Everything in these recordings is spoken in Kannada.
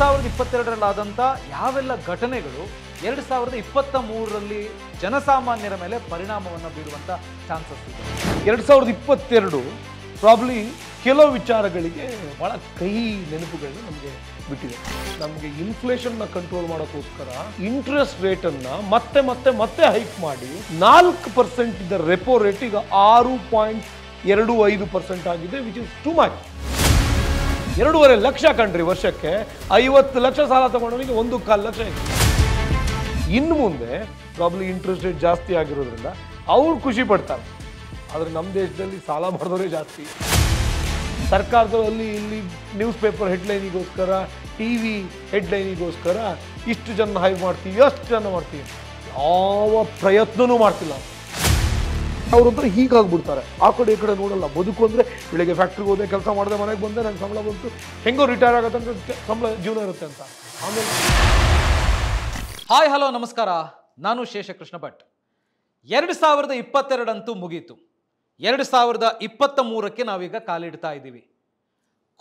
ಸಾವಿರದ ಇಪ್ಪತ್ತೆರಡರಲ್ಲಾದಂಥ ಯಾವೆಲ್ಲ ಘಟನೆಗಳು ಎರಡು ಸಾವಿರದ ಇಪ್ಪತ್ತ ಮೂರರಲ್ಲಿ ಜನಸಾಮಾನ್ಯರ ಮೇಲೆ ಪರಿಣಾಮವನ್ನು ಬೀರುವಂಥ ಚಾನ್ಸಸ್ ಇದೆ ಎರಡು ಸಾವಿರದ ಇಪ್ಪತ್ತೆರಡು ಪ್ರಾಬ್ಲಿ ಕೆಲವು ವಿಚಾರಗಳಿಗೆ ಭಾಳ ಕೈ ನೆನಪುಗಳನ್ನ ನಮಗೆ ಬಿಟ್ಟಿದೆ ನಮಗೆ ಇನ್ಫ್ಲೇಷನ್ನ ಕಂಟ್ರೋಲ್ ಮಾಡೋಕ್ಕೋಸ್ಕರ ಇಂಟ್ರೆಸ್ಟ್ ರೇಟನ್ನು ಮತ್ತೆ ಮತ್ತೆ ಮತ್ತೆ ಹೈಕ್ ಮಾಡಿ ನಾಲ್ಕು ಪರ್ಸೆಂಟ್ ಇದ್ದ ರೆಪೋ ರೇಟ್ ಈಗ ಆರು ಪಾಯಿಂಟ್ ಎರಡು ಐದು ಪರ್ಸೆಂಟ್ ಆಗಿದೆ ವಿಚ್ ಇಸ್ ಟು ಮಚ್ ಎರಡೂವರೆ ಲಕ್ಷ ಕಣ್ರಿ ವರ್ಷಕ್ಕೆ ಐವತ್ತು ಲಕ್ಷ ಸಾಲ ತಗೊಂಡವನಿಗೆ ಒಂದು ಕಾಲು ಲಕ್ಷ ಇದೆ ಇನ್ನು ಮುಂದೆ ಪ್ರಾಬ್ಲಿ ಇಂಟ್ರೆಸ್ಟ್ ರೇಟ್ ಜಾಸ್ತಿ ಆಗಿರೋದ್ರಿಂದ ಅವ್ರು ಖುಷಿ ಪಡ್ತಾರೆ ಆದರೆ ನಮ್ಮ ದೇಶದಲ್ಲಿ ಸಾಲ ಮಾಡಿದವರೇ ಜಾಸ್ತಿ ಸರ್ಕಾರದಲ್ಲಿ ಇಲ್ಲಿ ನ್ಯೂಸ್ ಪೇಪರ್ ಹೆಡ್ಲೈನಿಗೋಸ್ಕರ ಟಿ ವಿ ಹೆಡ್ಲೈನಿಗೋಸ್ಕರ ಇಷ್ಟು ಜನ ಹೈ ಮಾಡ್ತೀವಿ ಅಷ್ಟು ಜನ ಮಾಡ್ತೀವಿ ಯಾವ ಪ್ರಯತ್ನವೂ ಮಾಡ್ತಿಲ್ಲ ಅವರೊಂಥರ ಹೀಗಾಗ್ಬಿಡ್ತಾರೆ ಆ ಕಡೆ ಈ ಕಡೆ ನೋಡಲ್ಲ ಬದುಕು ಅಂದರೆ ಬೆಳಿಗ್ಗೆ ಫ್ಯಾಕ್ಟ್ರಿಗೆ ಹೋದೆ ಕೆಲಸ ಮಾಡಿದೆ ಮನೆಗೆ ಬಂದೆ ನಂಗೆ ಸಂಬಳ ಬಂತು ಹೆಂಗೋ ರಿಟೈರ್ ಆಗುತ್ತೆ ಸಂಬಳ ಜೀವನ ಇರುತ್ತೆ ಅಂತ ಆಮೇಲೆ ಹಾಯ್ ಹಲೋ ನಮಸ್ಕಾರ ನಾನು ಶೇಷಕೃಷ್ಣ ಭಟ್ ಎರಡು ಸಾವಿರದ ಇಪ್ಪತ್ತೆರಡಂತೂ ಮುಗೀತು ಎರಡು ಸಾವಿರದ ಇಪ್ಪತ್ತ ಮೂರಕ್ಕೆ ನಾವೀಗ ಕಾಲಿಡ್ತಾ ಇದ್ದೀವಿ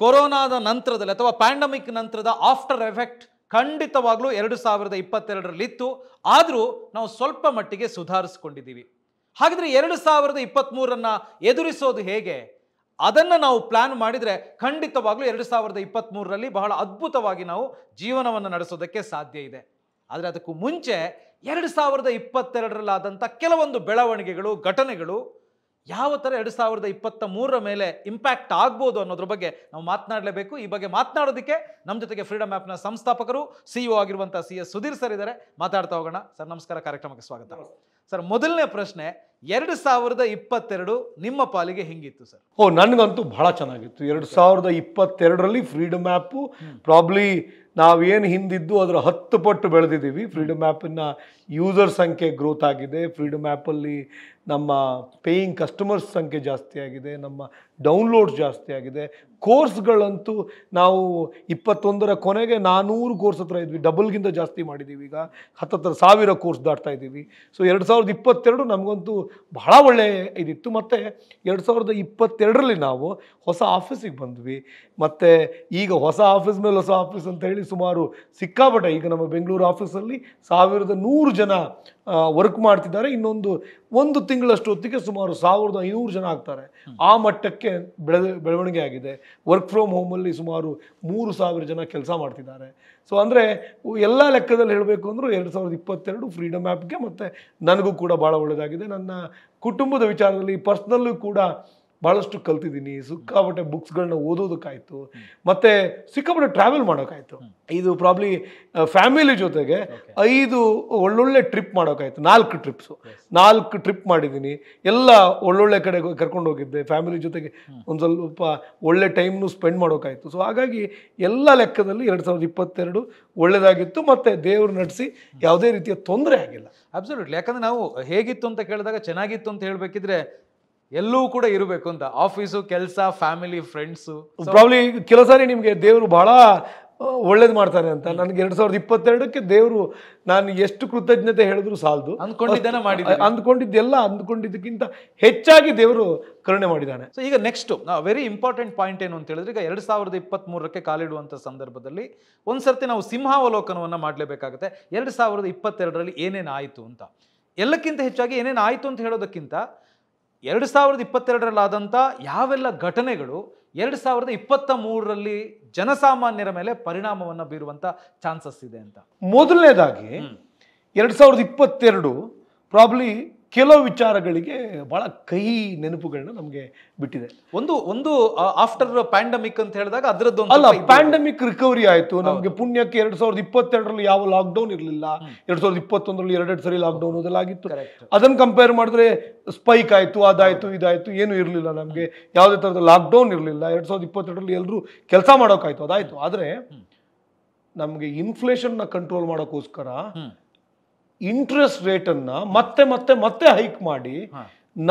ಕೊರೋನಾದ ನಂತರದಲ್ಲಿ ಅಥವಾ ಪ್ಯಾಂಡಮಿಕ್ ನಂತರದ ಆಫ್ಟರ್ ಎಫೆಕ್ಟ್ ಖಂಡಿತವಾಗಲೂ ಎರಡು ಸಾವಿರದ ಇಪ್ಪತ್ತೆರಡರಲ್ಲಿತ್ತು ಆದರೂ ನಾವು ಸ್ವಲ್ಪ ಮಟ್ಟಿಗೆ ಸುಧಾರಿಸ್ಕೊಂಡಿದ್ದೀವಿ ಹಾಗಿದ್ರೆ ಎರಡು ಸಾವಿರದ ಇಪ್ಪತ್ತ್ಮೂರನ್ನು ಎದುರಿಸೋದು ಹೇಗೆ ಅದನ್ನು ನಾವು ಪ್ಲ್ಯಾನ್ ಮಾಡಿದರೆ ಖಂಡಿತವಾಗಲೂ ಎರಡು ಸಾವಿರದ ಇಪ್ಪತ್ತ್ಮೂರರಲ್ಲಿ ಬಹಳ ಅದ್ಭುತವಾಗಿ ನಾವು ಜೀವನವನ್ನು ನಡೆಸೋದಕ್ಕೆ ಸಾಧ್ಯ ಇದೆ ಆದರೆ ಅದಕ್ಕೂ ಮುಂಚೆ ಎರಡು ಸಾವಿರದ ಇಪ್ಪತ್ತೆರಡರಲ್ಲಾದಂಥ ಕೆಲವೊಂದು ಬೆಳವಣಿಗೆಗಳು ಘಟನೆಗಳು ಯಾವ ಥರ ಎರಡು ಸಾವಿರದ ಇಪ್ಪತ್ತ ಮೂರರ ಮೇಲೆ ಇಂಪ್ಯಾಕ್ಟ್ ಆಗ್ಬೋದು ಅನ್ನೋದ್ರ ಬಗ್ಗೆ ನಾವು ಮಾತನಾಡಲೇಬೇಕು ಈ ಬಗ್ಗೆ ಮಾತನಾಡೋದಕ್ಕೆ ನಮ್ಮ ಜೊತೆಗೆ ಫ್ರೀಡಮ್ ಆ್ಯಪ್ನ ಸಂಸ್ಥಾಪಕರು ಸಿ ಇ e ಆಗಿರುವಂಥ ಸಿ ಎಸ್ ಸುಧೀರ್ ಸರ್ ಇದ್ದಾರೆ ಮಾತಾಡ್ತಾ ಹೋಗೋಣ ಸರ್ ನಮಸ್ಕಾರ ಕಾರ್ಯಕ್ರಮಕ್ಕೆ ಸ್ವಾಗತ ಸರ್ ಮೊದಲನೇ ಪ್ರಶ್ನೆ ಎರಡು ಸಾವಿರದ ಇಪ್ಪತ್ತೆರಡು ನಿಮ್ಮ ಪಾಲಿಗೆ ಹೆಂಗಿತ್ತು ಸರ್ ಓ ನನಗಂತೂ ಬಹಳ ಚೆನ್ನಾಗಿತ್ತು ಎರಡು ಸಾವಿರದ ಇಪ್ಪತ್ತೆರಡರಲ್ಲಿ ಫ್ರೀಡಮ್ ಆ್ಯಪು ಪ್ರಾಬ್ಲಿ ನಾವೇನು ಹಿಂದಿದ್ದು ಅದರ ಹತ್ತು ಪಟ್ಟು ಬೆಳೆದಿದ್ದೀವಿ ಫ್ರೀಡಮ್ ಆ್ಯಪಿನ ಯೂಸರ್ ಸಂಖ್ಯೆ ಗ್ರೋತ್ ಆಗಿದೆ ಫ್ರೀಡಮ್ ಆ್ಯಪಲ್ಲಿ ನಮ್ಮ ಪೇಯಿಂಗ್ ಕಸ್ಟಮರ್ಸ್ ಸಂಖ್ಯೆ ಜಾಸ್ತಿ ಆಗಿದೆ ನಮ್ಮ ಡೌನ್ಲೋಡ್ಸ್ ಜಾಸ್ತಿ ಆಗಿದೆ ಕೋರ್ಸ್ಗಳಂತೂ ನಾವು ಇಪ್ಪತ್ತೊಂದರ ಕೊನೆಗೆ ನಾನ್ನೂರು ಕೋರ್ಸ್ ಹತ್ರ ಇದ್ವಿ ಡಬಲ್ಗಿಂತ ಜಾಸ್ತಿ ಮಾಡಿದ್ದೀವಿ ಈಗ ಹತ್ತತ್ರ ಸಾವಿರ ಕೋರ್ಸ್ ದಾಟ್ತಾ ಇದ್ದೀವಿ ಸೊ ಎರಡು ಸಾವಿರದ ಇಪ್ಪತ್ತೆರಡು ನಮಗಂತೂ ಬಹಳ ಒಳ್ಳೆಯ ಇದಿತ್ತು ಮತ್ತು ಎರಡು ಸಾವಿರದ ಇಪ್ಪತ್ತೆರಡರಲ್ಲಿ ನಾವು ಹೊಸ ಆಫೀಸಿಗೆ ಬಂದ್ವಿ ಮತ್ತು ಈಗ ಹೊಸ ಆಫೀಸ್ ಮೇಲೆ ಹೊಸ ಆಫೀಸ್ ಅಂತ ಹೇಳಿ ಸುಮಾರು ಸಿಕ್ಕಾಪಟ್ಟೆ ಈಗ ನಮ್ಮ ಬೆಂಗಳೂರು ಆಫೀಸಲ್ಲಿ ಸಾವಿರದ ನೂರು ಜನ ವರ್ಕ್ ಮಾಡ್ತಿದ್ದಾರೆ ಇನ್ನೊಂದು ಒಂದು ತಿಂಗಳಷ್ಟು ಹೊತ್ತಿಗೆ ಸುಮಾರು ಸಾವಿರದ ಐನೂರು ಜನ ಆಗ್ತಾರೆ ಆ ಮಟ್ಟಕ್ಕೆ ಬೆಳೆ ಬೆಳವಣಿಗೆ ಆಗಿದೆ ವರ್ಕ್ ಫ್ರಮ್ ಹೋಮಲ್ಲಿ ಸುಮಾರು ಮೂರು ಸಾವಿರ ಜನ ಕೆಲಸ ಮಾಡ್ತಿದ್ದಾರೆ ಸೊ ಅಂದರೆ ಎಲ್ಲ ಲೆಕ್ಕದಲ್ಲಿ ಹೇಳಬೇಕು ಅಂದರೂ ಎರಡು ಸಾವಿರದ ಇಪ್ಪತ್ತೆರಡು ಫ್ರೀಡಮ್ ಆ್ಯಪ್ಗೆ ಮತ್ತು ನನಗೂ ಕೂಡ ಭಾಳ ಒಳ್ಳೆಯದಾಗಿದೆ ನನ್ನ ಕುಟುಂಬದ ವಿಚಾರದಲ್ಲಿ ಪರ್ಸ್ನಲ್ಲೂ ಕೂಡ ಭಾಳಷ್ಟು ಕಲ್ತಿದ್ದೀನಿ ಸಿಕ್ಕಾಪಟ್ಟೆ ಬುಕ್ಸ್ಗಳನ್ನ ಓದೋದಕ್ಕಾಯ್ತು ಮತ್ತು ಸಿಕ್ಕಾಪಟ್ಟೆ ಟ್ರಾವೆಲ್ ಮಾಡೋಕ್ಕಾಯ್ತು ಇದು ಪ್ರಾಬ್ಲಿ ಫ್ಯಾಮಿಲಿ ಜೊತೆಗೆ ಐದು ಒಳ್ಳೊಳ್ಳೆ ಟ್ರಿಪ್ ಮಾಡೋಕ್ಕಾಯಿತು ನಾಲ್ಕು ಟ್ರಿಪ್ಸು ನಾಲ್ಕು ಟ್ರಿಪ್ ಮಾಡಿದ್ದೀನಿ ಎಲ್ಲ ಒಳ್ಳೊಳ್ಳೆ ಕಡೆ ಕರ್ಕೊಂಡು ಹೋಗಿದ್ದೆ ಫ್ಯಾಮಿಲಿ ಜೊತೆಗೆ ಒಂದು ಸ್ವಲ್ಪ ಒಳ್ಳೆ ಟೈಮ್ನು ಸ್ಪೆಂಡ್ ಮಾಡೋಕ್ಕಾಯಿತು ಸೊ ಹಾಗಾಗಿ ಎಲ್ಲ ಲೆಕ್ಕದಲ್ಲಿ ಎರಡು ಸಾವಿರದ ಇಪ್ಪತ್ತೆರಡು ಒಳ್ಳೆಯದಾಗಿತ್ತು ಮತ್ತು ದೇವರು ನಡೆಸಿ ಯಾವುದೇ ರೀತಿಯ ತೊಂದರೆ ಆಗಿಲ್ಲ ಅಬ್ಸಲ್ಯೂಟ್ಲಿ ಯಾಕಂದರೆ ನಾವು ಹೇಗಿತ್ತು ಅಂತ ಕೇಳಿದಾಗ ಚೆನ್ನಾಗಿತ್ತು ಅಂತ ಹೇಳಬೇಕಿದ್ರೆ ಎಲ್ಲೂ ಕೂಡ ಇರಬೇಕು ಅಂತ ಆಫೀಸು ಕೆಲಸ ಫ್ಯಾಮಿಲಿ ಫ್ರೆಂಡ್ಸು ಪ್ರಾಬ್ಲಿ ಕೆಲವು ಸಾರಿ ನಿಮಗೆ ದೇವರು ಬಹಳ ಒಳ್ಳೇದು ಮಾಡ್ತಾನೆ ಅಂತ ನನಗೆ ಎರಡ್ ಸಾವಿರದ ಇಪ್ಪತ್ತೆರಡಕ್ಕೆ ದೇವರು ನಾನು ಎಷ್ಟು ಕೃತಜ್ಞತೆ ಹೇಳಿದ್ರು ಸಾಲದು ಅಂದ್ಕೊಂಡಿದ್ದಾನೆ ಮಾಡಿದ ಅಂದ್ಕೊಂಡಿದ್ದೆಲ್ಲ ಅಂದ್ಕೊಂಡಿದ್ದಕ್ಕಿಂತ ಹೆಚ್ಚಾಗಿ ದೇವರು ಕರುಣೆ ಮಾಡಿದ್ದಾನೆ ಸೊ ಈಗ ನೆಕ್ಸ್ಟ್ ವೆರಿ ಇಂಪಾರ್ಟೆಂಟ್ ಪಾಯಿಂಟ್ ಏನು ಅಂತ ಹೇಳಿದ್ರೆ ಈಗ ಎರಡ್ ಸಾವಿರದ ಇಪ್ಪತ್ತ್ ಮೂರಕ್ಕೆ ಕಾಲಿಡುವಂತ ಸಂದರ್ಭದಲ್ಲಿ ಒಂದ್ಸರ್ತಿ ನಾವು ಸಿಂಹಾವಲೋಕನವನ್ನು ಮಾಡಲೇಬೇಕಾಗುತ್ತೆ ಎರಡ್ ಸಾವಿರದ ಇಪ್ಪತ್ತೆರಡರಲ್ಲಿ ಏನೇನ್ ಆಯಿತು ಅಂತ ಎಲ್ಲಕ್ಕಿಂತ ಹೆಚ್ಚಾಗಿ ಏನೇನ್ ಆಯಿತು ಅಂತ ಹೇಳೋದಕ್ಕಿಂತ ಎರಡು ಸಾವಿರದ ಇಪ್ಪತ್ತೆರಡರಲ್ಲಾದಂಥ ಯಾವೆಲ್ಲ ಘಟನೆಗಳು ಎರಡು ಸಾವಿರದ ಇಪ್ಪತ್ತ ಮೂರರಲ್ಲಿ ಜನಸಾಮಾನ್ಯರ ಮೇಲೆ ಪರಿಣಾಮವನ್ನು ಬೀರುವಂಥ ಚಾನ್ಸಸ್ ಇದೆ ಅಂತ ಮೊದಲನೇದಾಗಿ ಎರಡು ಸಾವಿರದ ಇಪ್ಪತ್ತೆರಡು ಪ್ರಾಬ್ಲಿ ಕೆಲವು ವಿಚಾರಗಳಿಗೆ ಭಾಳ ಕಹಿ ನೆನಪುಗಳನ್ನ ನಮಗೆ ಬಿಟ್ಟಿದೆ ಒಂದು ಒಂದು ಆಫ್ಟರ್ ಪ್ಯಾಂಡಮಿಕ್ ಅಂತ ಹೇಳಿದಾಗ ಅದರದ್ದು ಅಲ್ಲ ಪ್ಯಾಂಡಮಿಕ್ ರಿಕವರಿ ಆಯಿತು ನಮಗೆ ಪುಣ್ಯಕ್ಕೆ ಎರಡು ಸಾವಿರದ ಇಪ್ಪತ್ತೆರಡರಲ್ಲಿ ಯಾವ ಲಾಕ್ಡೌನ್ ಇರಲಿಲ್ಲ ಎರಡ್ ಸಾವಿರದ ಇಪ್ಪತ್ತೊಂದರಲ್ಲಿ ಎರಡೆರಡು ಸರಿ ಲಾಕ್ಡೌನ್ ಅದೆಲ್ಲ ಆಗಿತ್ತು ಅದನ್ನು ಕಂಪೇರ್ ಮಾಡಿದ್ರೆ ಸ್ಪೈಕ್ ಆಯಿತು ಅದಾಯಿತು ಇದಾಯಿತು ಏನು ಇರಲಿಲ್ಲ ನಮಗೆ ಯಾವುದೇ ಥರದ ಲಾಕ್ಡೌನ್ ಇರಲಿಲ್ಲ ಎರಡು ಸಾವಿರದ ಇಪ್ಪತ್ತೆರಡರಲ್ಲಿ ಎಲ್ಲರೂ ಕೆಲಸ ಮಾಡೋಕ್ಕಾಯಿತು ಅದಾಯಿತು ಆದರೆ ನಮಗೆ ಇನ್ಫ್ಲೇಷನ್ನ ಕಂಟ್ರೋಲ್ ಮಾಡೋಕ್ಕೋಸ್ಕರ ಇಂಟ್ರೆಸ್ಟ್ ಅನ್ನ ಮತ್ತೆ ಮತ್ತೆ ಮತ್ತೆ ಹೈಕ್ ಮಾಡಿ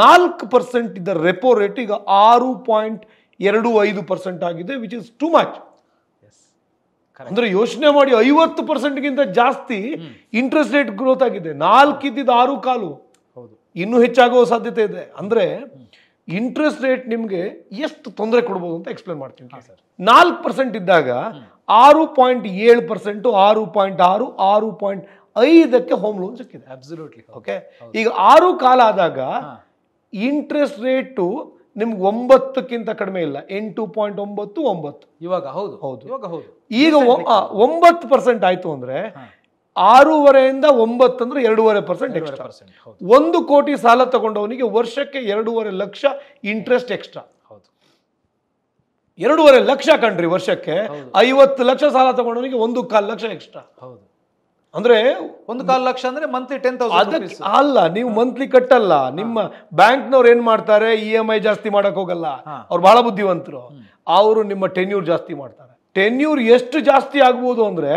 ನಾಲ್ಕು ಪರ್ಸೆಂಟ್ ಇದ್ದ ರೆಪೋ ರೇಟ್ ಈಗ ಆರು ಪಾಯಿಂಟ್ ಎರಡು ಐದು ಪರ್ಸೆಂಟ್ ಆಗಿದೆ ವಿಚ್ ಇಸ್ ಟು ಮಚ್ ಅಂದ್ರೆ ಯೋಚನೆ ಮಾಡಿ ಐವತ್ತು ಪರ್ಸೆಂಟ್ಗಿಂತ ಜಾಸ್ತಿ ಇಂಟ್ರೆಸ್ಟ್ ರೇಟ್ ಗ್ರೋತ್ ಆಗಿದೆ ನಾಲ್ಕು ಇದ್ದಿದ್ದು ಆರು ಕಾಲು ಇನ್ನೂ ಹೆಚ್ಚಾಗುವ ಸಾಧ್ಯತೆ ಇದೆ ಅಂದ್ರೆ ಇಂಟ್ರೆಸ್ಟ್ ರೇಟ್ ನಿಮ್ಗೆ ಎಷ್ಟು ತೊಂದರೆ ಕೊಡ್ಬೋದು ಅಂತ ಎಕ್ಸ್ಪ್ಲೇನ್ ಮಾಡ್ತೀನಿ ನಾಲ್ಕು ಪರ್ಸೆಂಟ್ ಇದ್ದಾಗ ಆರು ಪಾಯಿಂಟ್ ಏಳು ಪರ್ಸೆಂಟ್ ಆರು ಪಾಯಿಂಟ್ ಆರು ಆರು ಪಾಯಿಂಟ್ ಐದಕ್ಕೆ ಹೋಮ್ ಲೋನ್ ಸಿಕ್ಕಿದೆ ಅಬ್ಸಲ್ಯೂಟ್ಲಿ ಓಕೆ ಈಗ ಆರು ಕಾಲ ಆದಾಗ ಇಂಟ್ರೆಸ್ಟ್ ರೇಟು ನಿಮ್ಗೆ ಒಂಬತ್ತಕ್ಕಿಂತ ಕಡಿಮೆ ಇಲ್ಲ ಎಂಟು ಪಾಯಿಂಟ್ ಒಂಬತ್ತು ಒಂಬತ್ತು ಇವಾಗ ಹೌದು ಹೌದು ಇವಾಗ ಹೌದು ಈಗ ಒಂಬತ್ತು ಪರ್ಸೆಂಟ್ ಆಯ್ತು ಅಂದ್ರೆ ಆರೂವರೆಯಿಂದ ಒಂಬತ್ತು ಅಂದ್ರೆ ಎರಡೂವರೆ ಪರ್ಸೆಂಟ್ ಎಕ್ಸ್ಟ್ರಾ ಒಂದು ಕೋಟಿ ಸಾಲ ತಗೊಂಡವನಿಗೆ ವರ್ಷಕ್ಕೆ ಎರಡೂವರೆ ಲಕ್ಷ ಇಂಟ್ರೆಸ್ಟ್ ಎಕ್ಸ್ಟ್ರಾ ಹೌದು ಎರಡೂವರೆ ಲಕ್ಷ ಕಣ್ರಿ ವರ್ಷಕ್ಕೆ ಐವತ್ತು ಲಕ್ಷ ಸಾಲ ತಗೊಂಡವನಿಗೆ ಒಂದು ಕಾಲು ಲಕ್ಷ ಎಕ್ಸ್ಟ್ರಾ ಹೌದು ಅಂದ್ರೆ ಒಂದು ಕಾಲ್ ಲಕ್ಷ ಅಂದ್ರೆ ಮಂತ್ಲಿ ಟೆನ್ ತೌಸಂಡ್ ಅಲ್ಲ ನೀವು ಮಂತ್ಲಿ ಕಟ್ಟಲ್ಲ ನಿಮ್ಮ ಬ್ಯಾಂಕ್ನವ್ರು ಏನ್ ಮಾಡ್ತಾರೆ ಇ ಎಂ ಐ ಜಾಸ್ತಿ ಮಾಡಕ್ ಹೋಗಲ್ಲ ಅವ್ರು ಬಹಳ ಬುದ್ಧಿವಂತರು ಅವರು ನಿಮ್ಮ ಟೆನ್ಯೂರ್ ಜಾಸ್ತಿ ಮಾಡ್ತಾರೆ ಟೆನ್ಯೂರ್ ಎಷ್ಟು ಜಾಸ್ತಿ ಆಗ್ಬೋದು ಅಂದ್ರೆ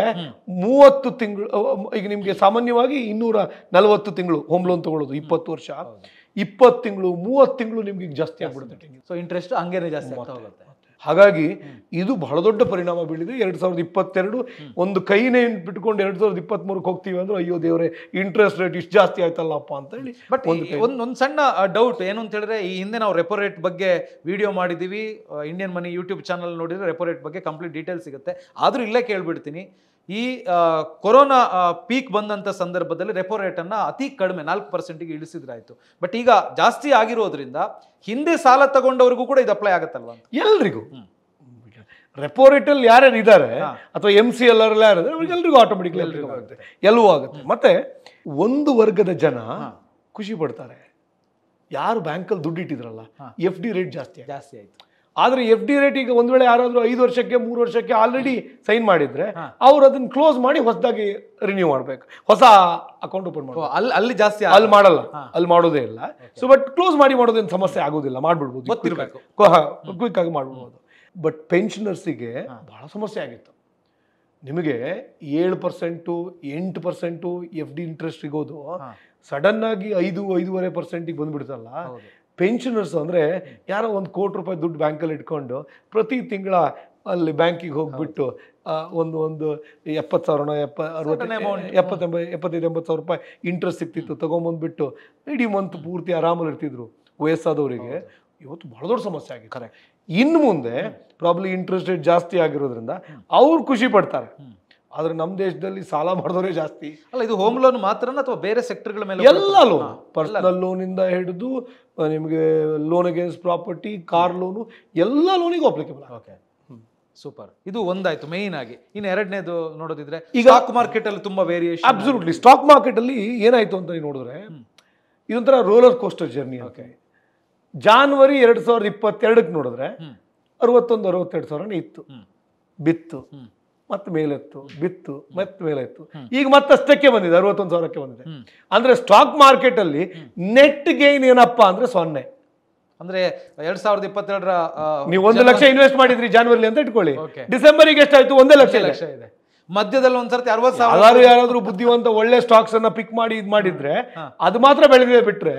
ಮೂವತ್ತು ತಿಂಗಳು ಈಗ ನಿಮ್ಗೆ ಸಾಮಾನ್ಯವಾಗಿ ಇನ್ನೂರ ನಲವತ್ತು ತಿಂಗಳು ಹೋಮ್ ಲೋನ್ ತಗೊಳ್ಳೋದು ಇಪ್ಪತ್ತು ವರ್ಷ ಇಪ್ಪತ್ತು ತಿಂಗಳು ಮೂವತ್ತು ತಿಂಗಳು ನಿಮ್ಗೆ ಜಾಸ್ತಿ ಆಗ್ಬಿಡುತ್ತೆ ಸೊ ಇಂಟ್ರೆಸ್ಟ್ ಹಂಗೇನೆ ಜಾಸ್ತಿ ಹೋಗುತ್ತೆ ಹಾಗಾಗಿ ಇದು ಬಹಳ ದೊಡ್ಡ ಪರಿಣಾಮ ಬೀಳಿದೆ ಎರಡು ಸಾವಿರದ ಇಪ್ಪತ್ತೆರಡು ಒಂದು ಕೈನೇ ಬಿಟ್ಕೊಂಡು ಎರಡು ಸಾವಿರದ ಮೂರಕ್ಕೆ ಹೋಗ್ತೀವಿ ಅಂದ್ರೆ ಅಯ್ಯೋ ದೇವರೇ ಇಂಟ್ರೆಸ್ಟ್ ರೇಟ್ ಇಷ್ಟು ಜಾಸ್ತಿ ಆಯ್ತಲ್ಲಪ್ಪ ಅಂತ ಹೇಳಿ ಬಟ್ ಒಂದು ಸಣ್ಣ ಡೌಟ್ ಏನು ಅಂತ ಹೇಳಿದ್ರೆ ಈ ಹಿಂದೆ ನಾವು ರೆಪೋ ರೇಟ್ ಬಗ್ಗೆ ವಿಡಿಯೋ ಮಾಡಿದ್ದೀವಿ ಇಂಡಿಯನ್ ಮನಿ ಯೂಟ್ಯೂಬ್ ಚಾನಲ್ ನೋಡಿದ್ರೆ ರೆಪೋ ರೇಟ್ ಬಗ್ಗೆ ಕಂಪ್ಲೀಟ್ ಡೀಟೇಲ್ ಸಿಗುತ್ತೆ ಆದರೂ ಇಲ್ಲೇ ಕೇಳ್ಬಿಡ್ತೀನಿ ಈ ಕೊರೋನಾ ಪೀಕ್ ಬಂದಂಥ ಸಂದರ್ಭದಲ್ಲಿ ರೆಪೋ ರೇಟನ್ನು ಅತಿ ಕಡಿಮೆ ನಾಲ್ಕು ಪರ್ಸೆಂಟಿಗೆ ಇಳಿಸಿದ್ರಾಯಿತು ಬಟ್ ಈಗ ಜಾಸ್ತಿ ಆಗಿರೋದ್ರಿಂದ ಹಿಂದೆ ಸಾಲ ತಗೊಂಡವ್ರಿಗೂ ಕೂಡ ಇದು ಅಪ್ಲೈ ಆಗುತ್ತಲ್ವ ಎಲ್ರಿಗೂ ರೆಪೋ ರೇಟಲ್ಲಿ ಯಾರ್ಯಾರು ಇದ್ದಾರೆ ಅಥವಾ ಎಮ್ ಸಿ ಎಲ್ ಆರ್ ಯಾರು ಎಲ್ರಿಗೂ ಆಟೋಮೆಟಿಕ್ಲಿ ಎಲ್ರಿಗೂ ಆಗುತ್ತೆ ಎಲ್ಲವೂ ಆಗುತ್ತೆ ಮತ್ತೆ ಒಂದು ವರ್ಗದ ಜನ ಖುಷಿ ಪಡ್ತಾರೆ ಯಾರು ಬ್ಯಾಂಕಲ್ಲಿ ದುಡ್ಡು ಇಟ್ಟಿದ್ರಲ್ಲ ಎಫ್ ಡಿ ರೇಟ್ ಜಾಸ್ತಿ ಜಾಸ್ತಿ ಆಯಿತು ಆದರೆ ಎಫ್ ಡಿ ರೇಟ್ ಈಗ ಒಂದು ವೇಳೆ ಯಾರಾದರೂ ಐದು ವರ್ಷಕ್ಕೆ ಮೂರು ವರ್ಷಕ್ಕೆ ಆಲ್ರೆಡಿ ಸೈನ್ ಮಾಡಿದ್ರೆ ಅವ್ರು ಅದನ್ನ ಕ್ಲೋಸ್ ಮಾಡಿ ಹೊಸದಾಗಿ ರಿನ್ಯೂ ಮಾಡ್ಬೇಕು ಹೊಸ ಅಕೌಂಟ್ ಓಪನ್ ಮಾಡ್ಬೇಕು ಅಲ್ಲಿ ಅಲ್ಲಿ ಜಾಸ್ತಿ ಅಲ್ಲಿ ಮಾಡಲ್ಲ ಅಲ್ಲಿ ಮಾಡೋದೇ ಇಲ್ಲ ಸೊ ಬಟ್ ಕ್ಲೋಸ್ ಮಾಡಿ ಮಾಡೋದೇನು ಸಮಸ್ಯೆ ಆಗೋದಿಲ್ಲ ಮಾಡ್ಬಿಡ್ಬೋದು ಕ್ವಿಕ್ ಆಗಿ ಮಾಡ್ಬಿಡ್ಬೋದು ಬಟ್ ಪೆನ್ಷನರ್ಸಿಗೆ ಬಹಳ ಸಮಸ್ಯೆ ಆಗಿತ್ತು ನಿಮಗೆ ಏಳು ಪರ್ಸೆಂಟು ಎಂಟು ಪರ್ಸೆಂಟು ಎಫ್ ಡಿ ಇಂಟ್ರೆಸ್ಟ್ ಸಿಗೋದು ಸಡನ್ ಆಗಿ ಐದು ಐದೂವರೆ ಪರ್ಸೆಂಟಿಗೆ ಬಂದ್ಬಿಡ್ತಲ್ಲ ಪೆನ್ಷನರ್ಸ್ ಅಂದರೆ ಯಾರೋ ಒಂದು ಕೋಟಿ ರೂಪಾಯಿ ದುಡ್ಡು ಬ್ಯಾಂಕಲ್ಲಿ ಇಟ್ಕೊಂಡು ಪ್ರತಿ ತಿಂಗಳ ಅಲ್ಲಿ ಬ್ಯಾಂಕಿಗೆ ಹೋಗ್ಬಿಟ್ಟು ಒಂದು ಒಂದು ಎಪ್ಪತ್ತು ಸಾವಿರನೋ ಎಪ್ಪ ಅರವತ್ತು ಎಪ್ಪತ್ತೆಂಬ ಎಪ್ಪತ್ತೈದು ಎಂಬತ್ತು ಸಾವಿರ ರೂಪಾಯಿ ಇಂಟ್ರೆಸ್ಟ್ ಸಿಗ್ತಿತ್ತು ತೊಗೊಂಬಂದ್ಬಿಟ್ಟು ಇಡೀ ಮಂತ್ ಪೂರ್ತಿ ಆರಾಮಲ್ಲಿ ಇರ್ತಿದ್ರು ವಯಸ್ಸಾದವರಿಗೆ ಇವತ್ತು ಭಾಳ ದೊಡ್ಡ ಸಮಸ್ಯೆ ಆಗಿದೆ ಕರೆ ಇನ್ನು ಮುಂದೆ ಪ್ರಾಬ್ಲಿ ಇಂಟ್ರೆಸ್ಟ್ ರೇಟ್ ಜಾಸ್ತಿ ಆಗಿರೋದ್ರಿಂದ ಅವ್ರು ಖುಷಿ ಪಡ್ತಾರೆ ಆದ್ರೆ ನಮ್ಮ ದೇಶದಲ್ಲಿ ಸಾಲ ಮಾಡಿದವರೇ ಜಾಸ್ತಿ ಅಲ್ಲ ಇದು ಹೋಮ್ ಲೋನ್ ಮಾತ್ರ ಅಥವಾ ಬೇರೆ ಸೆಕ್ಟರ್ಗಳ ಮೇಲೆ ಎಲ್ಲ ಲೋನ್ ಪರ್ಸನಲ್ ಇಂದ ಹಿಡಿದು ನಿಮಗೆ loan against property car loan ಎಲ್ಲ ಲೋನಿಗೂ ಅಪ್ಲಿಕೇಬಲ್ ಓಕೆ ಸೂಪರ್ ಇದು ಒಂದಾಯ್ತು ಮೈನ್ ಆಗಿ ಇನ್ನು ಎರಡನೇದು ನೋಡೋದಿದ್ರೆ ಈಗ ಸ್ಟಾಕ್ ಮಾರ್ಕೆಟ್ ಅಲ್ಲಿ ತುಂಬಾ ವೇರಿಯೇಷನ್ ಅಬ್ಸಲ್ಯೂಟ್ಲಿ ಸ್ಟಾಕ್ ಮಾರ್ಕೆಟ್ ಅಲ್ಲಿ ಏನಾಯ್ತು ಅಂತ ನೀವು ನೋಡಿದ್ರೆ ಇದೊಂಥರ roller coaster journey okay January ಎರಡ್ ಸಾವಿರದ ಇಪ್ಪತ್ತೆರಡಕ್ಕೆ ನೋಡಿದ್ರೆ ಅರವತ್ತೊಂದು ಅರವತ್ತೆರಡು ಸಾವಿರನೇ ಇತ್ತು ಬಿತ್ತು ಮತ್ತೆ ಮೇಲೆತ್ತು ಬಿತ್ತು ಮತ್ತೆ ಮೇಲೆತ್ತು ಈಗ ಅಷ್ಟಕ್ಕೆ ಬಂದಿದೆ ಅರವತ್ತೊಂದು ಸಾವಿರಕ್ಕೆ ಬಂದಿದೆ ಅಂದ್ರೆ ಸ್ಟಾಕ್ ಮಾರ್ಕೆಟ್ ಅಲ್ಲಿ ನೆಟ್ ಗೇನ್ ಏನಪ್ಪಾ ಅಂದ್ರೆ ಸೊನ್ನೆ ಅಂದ್ರೆ ಎರಡ್ ಸಾವಿರದ ಇಪ್ಪತ್ತೆರಡರ ನೀವು ಒಂದು ಲಕ್ಷ ಇನ್ವೆಸ್ಟ್ ಮಾಡಿದ್ರಿ ಜಾನ್ವರಿ ಅಂತ ಇಟ್ಕೊಳ್ಳಿ ಡಿಸೆಂಬರ್ ಗೆ ಎಷ್ಟಾಯ್ತು ಒಂದೇ ಲಕ್ಷ ಲಕ್ಷ ಇದೆ ಮಧ್ಯದಲ್ಲಿ ಒಂದ್ಸರ್ತಿ ಅರವತ್ತು ಸಾವಿರ ಯಾರಾದ್ರೂ ಬುದ್ಧಿವಂತ ಒಳ್ಳೆ ಸ್ಟಾಕ್ಸ್ ಅನ್ನ ಪಿಕ್ ಮಾಡಿ ಇದ್ ಮಾಡಿದ್ರೆ ಅದು ಮಾತ್ರ ಬೆಳೆದಿದೆ ಬಿಟ್ರೆ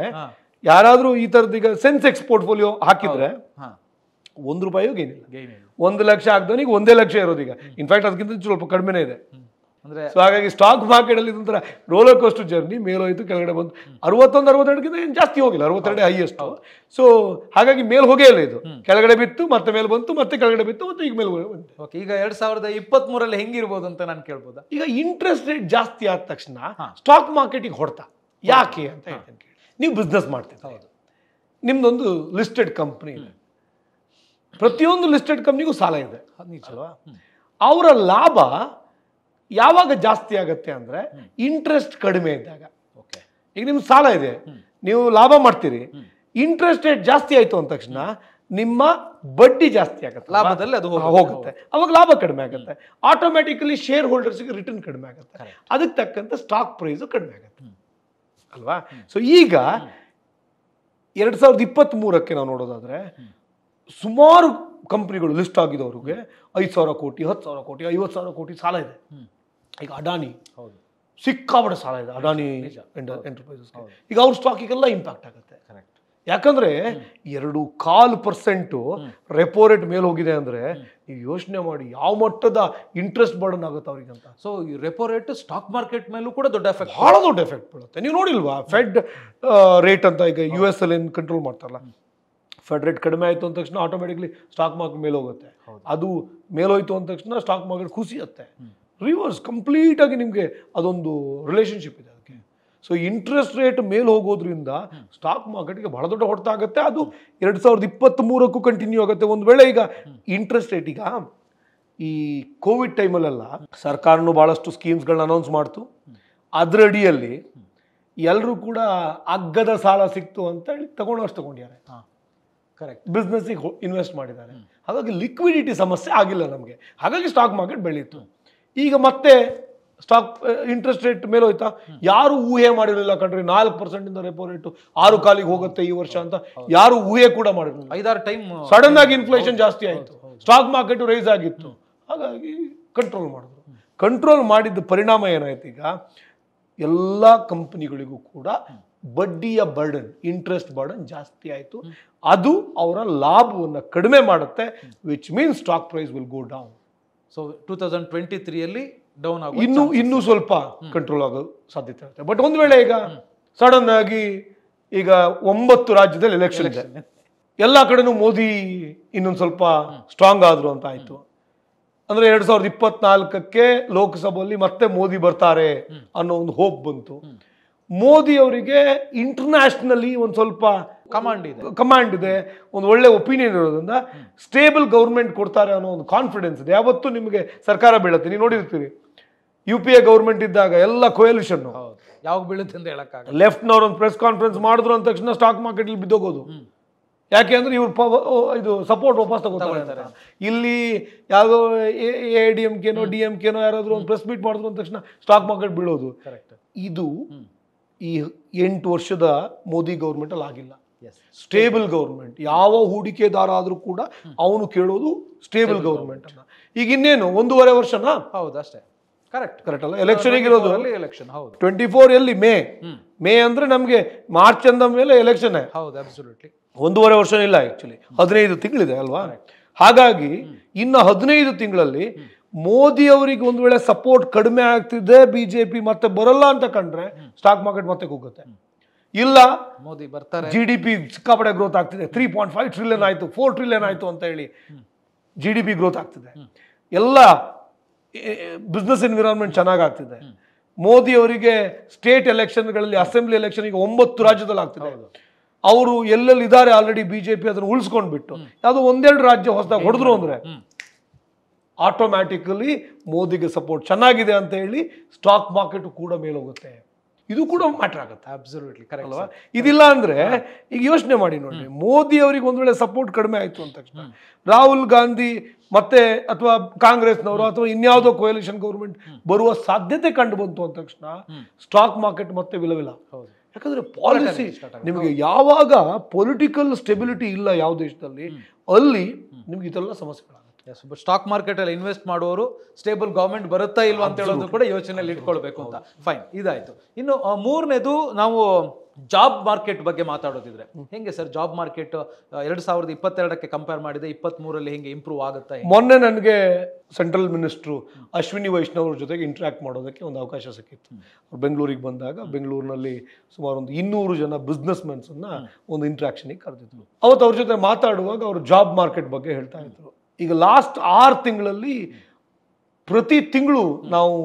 ಯಾರಾದ್ರೂ ಈ ತರದ್ ಈಗ ಸೆನ್ಸೆಕ್ಸ್ ಪೋರ್ಟ್ಫೋಲಿಯೋ ಹಾಕಿದ್ರೆ ಒಂದು ರೂಪಾಯಿಯೂ ಗೇನ್ ಇಲ್ಲ ಒಂದು ಲಕ್ಷ ಹಾಕ್ದವನಿಗೆ ಒಂದೇ ಲಕ್ಷ ಇರೋದು ಈಗ ಇನ್ಫ್ಯಾಕ್ಟ್ ಅದಕ್ಕಿಂತ ಸ್ವಲ್ಪ ಕಡಿಮೆನೇ ಇದೆ ಅಂದ್ರೆ ಸೊ ಹಾಗಾಗಿ ಸ್ಟಾಕ್ ಮಾರ್ಕೆಟ್ ಅಲ್ಲಿ ಇದೊಂಥರ ರೋಲರ್ ಕೋಸ್ಟ್ ಜರ್ನಿ ಮೇಲೋಯ್ತು ಕೆಳಗಡೆ ಬಂತು ಅರವತ್ತೊಂದು ಅರವತ್ತೆರಡಕ್ಕಿಂತ ಏನು ಜಾಸ್ತಿ ಹೋಗಿಲ್ಲ ಅರವತ್ತೆರಡು ಹೈಯೆಸ್ಟ್ ಸೊ ಹಾಗಾಗಿ ಮೇಲೆ ಹೋಗೇ ಇಲ್ಲ ಇದು ಕೆಳಗಡೆ ಬಿತ್ತು ಮತ್ತೆ ಮೇಲೆ ಬಂತು ಮತ್ತೆ ಕೆಳಗಡೆ ಬಿತ್ತು ಮತ್ತೆ ಈಗ ಮೇಲೆ ಬಂತು ಓಕೆ ಈಗ ಎರಡು ಸಾವಿರದ ಇಪ್ಪತ್ತ್ಮೂರಲ್ಲಿ ಹೆಂಗಿರ್ಬೋದು ಅಂತ ನಾನು ಕೇಳ್ಬೋದು ಈಗ ಇಂಟ್ರೆಸ್ಟ್ ರೇಟ್ ಜಾಸ್ತಿ ಆದ ತಕ್ಷಣ ಸ್ಟಾಕ್ ಮಾರ್ಕೆಟಿಗೆ ಹೊಡ್ತಾ ಯಾಕೆ ಅಂತ ಹೇಳ್ತೇನೆ ನೀವು ಬಿಸ್ನೆಸ್ ಮಾಡ್ತೀವಿ ನಿಮ್ದೊಂದು ಲಿಸ್ಟೆಡ್ ಕಂಪ್ನಿ ಇದೆ ಪ್ರತಿಯೊಂದು ಲಿಸ್ಟೆಡ್ ಕಂಪ್ನಿಗೂ ಸಾಲ ಇದೆ ಅವರ ಲಾಭ ಯಾವಾಗ ಜಾಸ್ತಿ ಆಗುತ್ತೆ ಅಂದ್ರೆ ಇಂಟ್ರೆಸ್ಟ್ ಕಡಿಮೆ ಇದ್ದಾಗ ಓಕೆ ಈಗ ನಿಮ್ಗೆ ಸಾಲ ಇದೆ ನೀವು ಲಾಭ ಮಾಡ್ತೀರಿ ಇಂಟ್ರೆಸ್ಟ್ ರೇಟ್ ಜಾಸ್ತಿ ಆಯ್ತು ಅಂದ ತಕ್ಷಣ ನಿಮ್ಮ ಬಡ್ಡಿ ಜಾಸ್ತಿ ಆಗುತ್ತೆ ಲಾಭದಲ್ಲಿ ಅದು ಹೋಗುತ್ತೆ ಅವಾಗ ಲಾಭ ಕಡಿಮೆ ಆಗುತ್ತೆ ಆಟೋಮ್ಯಾಟಿಕಲಿ ಶೇರ್ ಹೋಲ್ಡರ್ಸ್ಗೆ ರಿಟರ್ನ್ ಕಡಿಮೆ ಆಗುತ್ತೆ ಅದಕ್ಕೆ ತಕ್ಕಂತ ಸ್ಟಾಕ್ ಪ್ರೈಸ್ ಕಡಿಮೆ ಆಗುತ್ತೆ ಅಲ್ವಾ ಸೊ ಈಗ ಎರಡ್ ಸಾವಿರದ ಇಪ್ಪತ್ತ್ ಮೂರಕ್ಕೆ ನಾವು ನೋಡೋದಾದ್ರೆ ಸುಮಾರು ಕಂಪ್ನಿಗಳು ಲಿಸ್ಟ್ ಆಗಿದವ್ರಿಗೆ ಐದು ಸಾವಿರ ಕೋಟಿ ಹತ್ತು ಸಾವಿರ ಕೋಟಿ ಐವತ್ತು ಸಾವಿರ ಕೋಟಿ ಸಾಲ ಇದೆ ಈಗ ಅಡಾನಿ ಹೌದು ಸಿಕ್ಕಾಪಟ್ಟೆ ಸಾಲ ಇದೆ ಅಡಾನಿ ಎಂಟರ್ಪ್ರೈಸಸ್ ಈಗ ಅವ್ರ ಸ್ಟಾಕಿಗೆಲ್ಲ ಇಂಪ್ಯಾಕ್ಟ್ ಆಗುತ್ತೆ ಕರೆಕ್ಟ್ ಯಾಕಂದ್ರೆ ಎರಡು ಕಾಲು ಪರ್ಸೆಂಟು ರೆಪೋ ರೇಟ್ ಮೇಲೆ ಹೋಗಿದೆ ಅಂದ್ರೆ ನೀವು ಯೋಚನೆ ಮಾಡಿ ಯಾವ ಮಟ್ಟದ ಇಂಟ್ರೆಸ್ಟ್ ಬರ್ಡನ್ ಆಗುತ್ತೆ ಅವ್ರಿಗೆ ಅಂತ ಸೊ ಈ ರೆಪೋ ರೇಟ್ ಸ್ಟಾಕ್ ಮಾರ್ಕೆಟ್ ಮೇಲೂ ಕೂಡ ದೊಡ್ಡ ಎಫೆಕ್ಟ್ ಬಹಳ ದೊಡ್ಡ ಎಫೆಕ್ಟ್ ಬೀಳುತ್ತೆ ನೀವು ನೋಡಿಲ್ವಾ ಫೆಡ್ ರೇಟ್ ಅಂತ ಈಗ ಯು ಎಸ್ ಅಲ್ಲಿ ಕಂಟ್ರೋಲ್ ಮಾಡ್ತಾರಲ್ಲ ಫೆಡ್ ರೇಟ್ ಕಡಿಮೆ ಆಯಿತು ಅಂದ ತಕ್ಷಣ ಆಟೋಮೆಟಿಕ್ಲಿ ಸ್ಟಾಕ್ ಮಾರ್ಕೆಟ್ ಮೇಲೆ ಹೋಗುತ್ತೆ ಅದು ಮೇಲೋಯ್ತು ಅಂದ ತಕ್ಷಣ ಸ್ಟಾಕ್ ಮಾರ್ಕೆಟ್ ಖುಷಿಯತ್ತೆ ರಿವರ್ಸ್ ಕಂಪ್ಲೀಟಾಗಿ ನಿಮಗೆ ಅದೊಂದು ರಿಲೇಷನ್ಶಿಪ್ ಇದೆ ಅದಕ್ಕೆ ಸೊ ಇಂಟ್ರೆಸ್ಟ್ ರೇಟ್ ಮೇಲೆ ಹೋಗೋದ್ರಿಂದ ಸ್ಟಾಕ್ ಮಾರ್ಕೆಟ್ಗೆ ಬಹಳ ದೊಡ್ಡ ಹೊಡೆತ ಆಗುತ್ತೆ ಅದು ಎರಡು ಸಾವಿರದ ಮೂರಕ್ಕೂ ಕಂಟಿನ್ಯೂ ಆಗುತ್ತೆ ಒಂದು ವೇಳೆ ಈಗ ಇಂಟ್ರೆಸ್ಟ್ ರೇಟ್ ಈಗ ಈ ಕೋವಿಡ್ ಟೈಮಲ್ಲೆಲ್ಲ ಸರ್ಕಾರನೂ ಭಾಳಷ್ಟು ಸ್ಕೀಮ್ಸ್ಗಳನ್ನ ಅನೌನ್ಸ್ ಮಾಡ್ತು ಅದರಡಿಯಲ್ಲಿ ಎಲ್ಲರೂ ಕೂಡ ಅಗ್ಗದ ಸಾಲ ಸಿಕ್ತು ಅಂತ ಹೇಳಿ ಅಷ್ಟು ತಗೊಂಡಿದ್ದಾರೆ ಕರೆಕ್ಟ್ ಬಿಸ್ನೆಸ್ಸಿಗೆ ಇನ್ವೆಸ್ಟ್ ಮಾಡಿದ್ದಾರೆ ಹಾಗಾಗಿ ಲಿಕ್ವಿಡಿಟಿ ಸಮಸ್ಯೆ ಆಗಿಲ್ಲ ನಮಗೆ ಹಾಗಾಗಿ ಸ್ಟಾಕ್ ಮಾರ್ಕೆಟ್ ಬೆಳೀತು ಈಗ ಮತ್ತೆ ಸ್ಟಾಕ್ ಇಂಟ್ರೆಸ್ಟ್ ರೇಟ್ ಮೇಲೆ ಹೋಯ್ತಾ ಯಾರು ಊಹೆ ಮಾಡಿರಲಿಲ್ಲ ಕಣ್ರಿ ನಾಲ್ಕು ಪರ್ಸೆಂಟಿಂದ ರೆಪೋ ರೇಟು ಆರು ಕಾಲಿಗೆ ಹೋಗುತ್ತೆ ಈ ವರ್ಷ ಅಂತ ಯಾರು ಊಹೆ ಕೂಡ ಮಾಡಿರಲಿಲ್ಲ ಐದಾರು ಟೈಮ್ ಸಡನ್ ಆಗಿ ಇನ್ಫ್ಲೇಷನ್ ಜಾಸ್ತಿ ಆಯಿತು ಸ್ಟಾಕ್ ಮಾರ್ಕೆಟು ರೈಸ್ ಆಗಿತ್ತು ಹಾಗಾಗಿ ಕಂಟ್ರೋಲ್ ಮಾಡಿದ್ರು ಕಂಟ್ರೋಲ್ ಮಾಡಿದ್ದ ಪರಿಣಾಮ ಏನಾಯ್ತು ಈಗ ಎಲ್ಲ ಕಂಪ್ನಿಗಳಿಗೂ ಕೂಡ ಬಡ್ಡಿಯ ಬರ್ಡನ್ ಇಂಟ್ರೆಸ್ಟ್ ಬರ್ಡನ್ ಜಾಸ್ತಿ ಆಯಿತು ಅದು ಅವರ ಲಾಭವನ್ನು ಕಡಿಮೆ ಮಾಡುತ್ತೆ which means stock price will go down so two thousand twenty ತ್ರೀಯಲ್ಲಿ ಡೌನ್ ಆಗಿ ಇನ್ನೂ ಇನ್ನೂ ಸ್ವಲ್ಪ ಕಂಟ್ರೋಲ್ ಆಗೋ ಸಾಧ್ಯತೆ ಇರುತ್ತೆ ಬಟ್ ಒಂದು ವೇಳೆ ಈಗ ಸಡನ್ ಆಗಿ ಈಗ ಒಂಬತ್ತು ರಾಜ್ಯದಲ್ಲಿ ಎಲೆಕ್ಷನ್ ಇದೆ ಎಲ್ಲ ಕಡೆನೂ ಮೋದಿ ಇನ್ನೊಂದು ಸ್ವಲ್ಪ ಸ್ಟ್ರಾಂಗ್ ಆದ್ರು ಅಂತ ಆಯಿತು ಅಂದ್ರೆ ಎರಡ್ ಸಾವಿರದ ಇಪ್ಪತ್ನಾಲ್ಕಕ್ಕೆ ಲೋಕಸಭೆಯಲ್ಲಿ ಮತ್ತೆ ಮೋದಿ ಬರ್ತಾರೆ ಅನ್ನೋ ಒಂದು ಹೋಪ್ ಬಂತು ಮೋದಿ ಅವರಿಗೆ ಇಂಟರ್ನ್ಯಾಷನಲಿ ಒಂದು ಸ್ವಲ್ಪ ಕಮಾಂಡ್ ಇದೆ ಕಮಾಂಡ್ ಇದೆ ಒಂದು ಒಳ್ಳೆ ಒಪಿನಿಯನ್ ಇರೋದ್ರಿಂದ ಸ್ಟೇಬಲ್ ಗೌರ್ಮೆಂಟ್ ಕೊಡ್ತಾರೆ ಅನ್ನೋ ಒಂದು ಕಾನ್ಫಿಡೆನ್ಸ್ ಇದೆ ಯಾವತ್ತೂ ನಿಮಗೆ ಸರ್ಕಾರ ಬೀಳುತ್ತೆ ನೀವು ನೋಡಿರ್ತೀರಿ ಯು ಪಿ ಎ ಗೌರ್ಮೆಂಟ್ ಇದ್ದಾಗ ಎಲ್ಲ ಕೊಯಲ್ಯೂಷನ್ ಯಾವಾಗ ಬೀಳುತ್ತೆ ಅಂತ ಹೇಳಕ್ಕಾಗ ಲೆಫ್ಟ್ನವ್ರು ಒಂದು ಪ್ರೆಸ್ ಕಾನ್ಫರೆನ್ಸ್ ಮಾಡಿದ್ರು ಅಂದ ತಕ್ಷಣ ಸ್ಟಾಕ್ ಮಾರ್ಕೆಟಲ್ಲಿ ಬಿದ್ದೋಗೋದು ಯಾಕೆ ಅಂದ್ರೆ ಇವ್ರು ಇದು ಸಪೋರ್ಟ್ ವಾಪಸ್ ತಗೋತಾರೆ ಇಲ್ಲಿ ಯಾವುದೋ ಎ ಡಿ ಎಂ ಕೆನೋ ಡಿ ಎಮ್ ಕೆನೋ ಯಾರಾದ್ರೂ ಒಂದು ಪ್ರೆಸ್ ಮೀಟ್ ಮಾಡಿದ್ರು ಅಂದ ತಕ್ಷಣ ಸ್ಟಾಕ್ ಮಾರ್ಕೆಟ್ ಬೀಳೋದು ಇದು ಈ ಎಂಟು ವರ್ಷದ ಮೋದಿ ಅಲ್ಲಿ ಆಗಿಲ್ಲ ಸ್ಟೇಬಲ್ ಗೌರ್ಮೆಂಟ್ ಯಾವ ಹೂಡಿಕೆದಾರ ಆದ್ರೂ ಕೂಡ ಅವನು ಕೇಳೋದು ಸ್ಟೇಬಲ್ ಗೌರ್ಮೆಂಟ್ ಅನ್ನ ಈಗ ಇನ್ನೇನು ಒಂದೂವರೆ ವರ್ಷನಾ ಹೌದು ಅಷ್ಟೇ ಕರೆಕ್ಟ್ ಕರೆಕ್ಟ್ ಅಲ್ಲ ಎಲೆಕ್ಷನ್ ಇರೋದು ಎಲೆಕ್ಷನ್ ಹೌದು ಟ್ವೆಂಟಿ ಫೋರ್ ಮೇ ಮೇ ಅಂದ್ರೆ ನಮಗೆ ಮಾರ್ಚ್ ಅಂದ ಮೇಲೆ ಎಲೆಕ್ಷನ್ ಹೌದು ಅಬ್ಸೊಲ್ಯೂಟ್ಲಿ ಒಂದೂವರೆ ವರ್ಷ ಇಲ್ಲ ಆಕ್ಚುಲಿ ಹದಿನೈದು ತಿಂಗಳಿದೆ ಅಲ್ವಾ ಹಾಗಾಗಿ ಇನ್ನು ಹದಿನೈದು ತಿಂಗಳಲ್ಲಿ ಮೋದಿ ಅವರಿಗೆ ಒಂದು ವೇಳೆ ಸಪೋರ್ಟ್ ಕಡಿಮೆ ಆಗ್ತಿದೆ ಬಿ ಜೆ ಪಿ ಮತ್ತೆ ಬರಲ್ಲ ಅಂತ ಕಂಡ್ರೆ ಸ್ಟಾಕ್ ಮಾರ್ಕೆಟ್ ಮತ್ತೆ ಹೋಗುತ್ತೆ ಇಲ್ಲ ಮೋದಿ ಬರ್ತಾರೆ ಜಿ ಡಿ ಪಿ ಸಿಕ್ಕಾಪಡೆ ಗ್ರೋತ್ ಆಗ್ತಿದೆ ತ್ರೀ ಪಾಯಿಂಟ್ ಫೈವ್ ಟ್ರಿಲಿಯನ್ ಆಯ್ತು ಫೋರ್ ಟ್ರಿಲಿಯನ್ ಆಯ್ತು ಅಂತ ಹೇಳಿ ಜಿ ಡಿ ಪಿ ಗ್ರೋತ್ ಆಗ್ತಿದೆ ಎಲ್ಲ ಬಿಸ್ನೆಸ್ ಎನ್ವಿರಾನ್ಮೆಂಟ್ ಚೆನ್ನಾಗಿ ಆಗ್ತಿದೆ ಮೋದಿ ಅವರಿಗೆ ಸ್ಟೇಟ್ ಎಲೆಕ್ಷನ್ಗಳಲ್ಲಿ ಅಸೆಂಬ್ಲಿ ಎಲೆಕ್ಷನ್ ಈಗ ಒಂಬತ್ತು ರಾಜ್ಯದಲ್ಲಿ ಆಗ್ತಿದೆ ಅವರು ಎಲ್ಲೆಲ್ಲಿ ಇದ್ದಾರೆ ಆಲ್ರೆಡಿ ಬಿಜೆಪಿ ಅದನ್ನು ಉಳಿಸ್ಕೊಂಡ್ಬಿಟ್ಟು ಯಾವುದೋ ಒಂದೆರಡು ರಾಜ್ಯ ಹೊಸದಾಗಿ ಹೊಡೆದ್ರು ಅಂದ್ರೆ ಆಟೋಮ್ಯಾಟಿಕಲಿ ಮೋದಿಗೆ ಸಪೋರ್ಟ್ ಚೆನ್ನಾಗಿದೆ ಅಂತ ಹೇಳಿ ಸ್ಟಾಕ್ ಮಾರ್ಕೆಟ್ ಕೂಡ ಮೇಲೋಗುತ್ತೆ ಇದು ಕೂಡ ಮ್ಯಾಟರ್ ಆಗುತ್ತೆ ಅಬ್ಸರ್ವೇಟ್ಲಿ ಕರೆಕ್ಟ್ ಅಲ್ವಾ ಇದಿಲ್ಲ ಅಂದ್ರೆ ಈಗ ಯೋಚನೆ ಮಾಡಿ ನೋಡಿ ಮೋದಿ ಅವರಿಗೆ ಒಂದ್ ವೇಳೆ ಸಪೋರ್ಟ್ ಕಡಿಮೆ ಆಯ್ತು ಅಂತ ತಕ್ಷಣ ರಾಹುಲ್ ಗಾಂಧಿ ಮತ್ತೆ ಅಥವಾ ಕಾಂಗ್ರೆಸ್ನವರು ಅಥವಾ ಇನ್ಯಾವುದೋ ಕೋಯಲಿಷನ್ ಗೌರ್ಮೆಂಟ್ ಬರುವ ಸಾಧ್ಯತೆ ಕಂಡು ಬಂತು ಅಂದ ತಕ್ಷಣ ಸ್ಟಾಕ್ ಮಾರ್ಕೆಟ್ ಮತ್ತೆ ವಿಲವಿಲ್ಲ ಯಾಕಂದ್ರೆ ಪಾಲಿಸಿ ನಿಮಗೆ ಯಾವಾಗ ಪೊಲಿಟಿಕಲ್ ಸ್ಟೆಬಿಲಿಟಿ ಇಲ್ಲ ಯಾವ ದೇಶದಲ್ಲಿ ಅಲ್ಲಿ ನಿಮ್ಗೆ ಇದೆಲ್ಲ ಸಮಸ್ಯೆಗಳು ಸ್ಟಾಕ್ ಮಾರ್ಕೆಟ್ ಸ್ಟಾಕ್ ಇನ್ವೆಸ್ಟ್ ಮಾಡುವವರು ಸ್ಟೇಬಲ್ ಗೌರ್ಮೆಂಟ್ ಬರುತ್ತಾ ಇಲ್ವಾ ಅಂತ ಹೇಳೋದು ಕೂಡ ಯೋಚನೆಯಲ್ಲಿ ಇಟ್ಕೊಳ್ಬೇಕು ಅಂತ ಫೈನ್ ಇದಾಯಿತು ಇನ್ನು ಮೂರನೇದು ನಾವು ಜಾಬ್ ಮಾರ್ಕೆಟ್ ಬಗ್ಗೆ ಮಾತಾಡೋದಿದ್ರೆ ಹೆಂಗೆ ಸರ್ ಜಾಬ್ ಮಾರ್ಕೆಟ್ ಎರಡ್ ಸಾವಿರದ ಇಪ್ಪತ್ತೆರಡಕ್ಕೆ ಕಂಪೇರ್ ಮಾಡಿದೆ ಮೂರಲ್ಲಿ ಹೆಂಗೆ ಇಂಪ್ರೂವ್ ಆಗುತ್ತೆ ಮೊನ್ನೆ ನನಗೆ ಸೆಂಟ್ರಲ್ ಮಿನಿಸ್ಟ್ರು ಅಶ್ವಿನಿ ವೈಷ್ಣವ್ ಜೊತೆಗೆ ಇಂಟ್ರಾಕ್ಟ್ ಮಾಡೋದಕ್ಕೆ ಒಂದು ಅವಕಾಶ ಸಿಕ್ಕಿತ್ತು ಅವ್ರು ಬೆಂಗಳೂರಿಗೆ ಬಂದಾಗ ಬೆಂಗಳೂರಿನಲ್ಲಿ ಸುಮಾರು ಒಂದು ಇನ್ನೂರು ಜನ ಬಿಸ್ನೆಸ್ ಮೆನ್ಸನ್ನ ಒಂದು ಇಂಟ್ರ್ಯಾಕ್ಷನಿಗೆ ಕರೆದಿದ್ರು ಅವತ್ತು ಅವ್ರ ಜೊತೆ ಮಾತಾಡುವಾಗ ಅವರು ಜಾಬ್ ಮಾರ್ಕೆಟ್ ಬಗ್ಗೆ ಹೇಳ್ತಾ ಇದ್ರು ಈಗ ಲಾಸ್ಟ್ ಆರು ತಿಂಗಳಲ್ಲಿ ಪ್ರತಿ ತಿಂಗಳು ನಾವು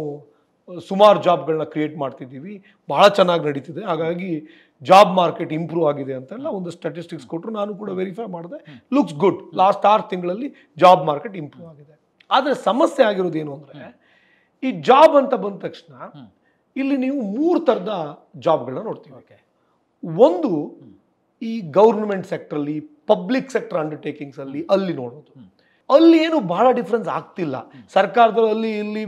ಸುಮಾರು ಜಾಬ್ಗಳನ್ನ ಕ್ರಿಯೇಟ್ ಮಾಡ್ತಿದ್ದೀವಿ ಬಹಳ ಚೆನ್ನಾಗಿ ನಡೀತಿದೆ ಹಾಗಾಗಿ ಜಾಬ್ ಮಾರ್ಕೆಟ್ ಇಂಪ್ರೂವ್ ಆಗಿದೆ ಅಂತೆಲ್ಲ ಒಂದು ಸ್ಟಾಟಿಸ್ಟಿಕ್ಸ್ ಕೊಟ್ಟರು ನಾನು ಕೂಡ ವೆರಿಫೈ ಮಾಡಿದೆ ಲುಕ್ಸ್ ಗುಡ್ ಲಾಸ್ಟ್ ಆರು ತಿಂಗಳಲ್ಲಿ ಜಾಬ್ ಮಾರ್ಕೆಟ್ ಇಂಪ್ರೂವ್ ಆಗಿದೆ ಆದರೆ ಸಮಸ್ಯೆ ಆಗಿರೋದು ಏನು ಅಂದರೆ ಈ ಜಾಬ್ ಅಂತ ಬಂದ ತಕ್ಷಣ ಇಲ್ಲಿ ನೀವು ಮೂರು ಥರದ ಜಾಬ್ಗಳನ್ನ ನೋಡ್ತೀವಿ ಒಂದು ಈ ಗೌರ್ಮೆಂಟ್ ಸೆಕ್ಟ್ರಲ್ಲಿ ಪಬ್ಲಿಕ್ ಸೆಕ್ಟರ್ ಅಂಡರ್ಟೇಕಿಂಗ್ಸಲ್ಲಿ ಅಲ್ಲಿ ನೋಡೋದು ಅಲ್ಲಿ ಏನು ಬಹಳ ಡಿಫ್ರೆನ್ಸ್ ಆಗ್ತಿಲ್ಲ ಸರ್ಕಾರದಲ್ಲಿ ಅಲ್ಲಿ ಇಲ್ಲಿ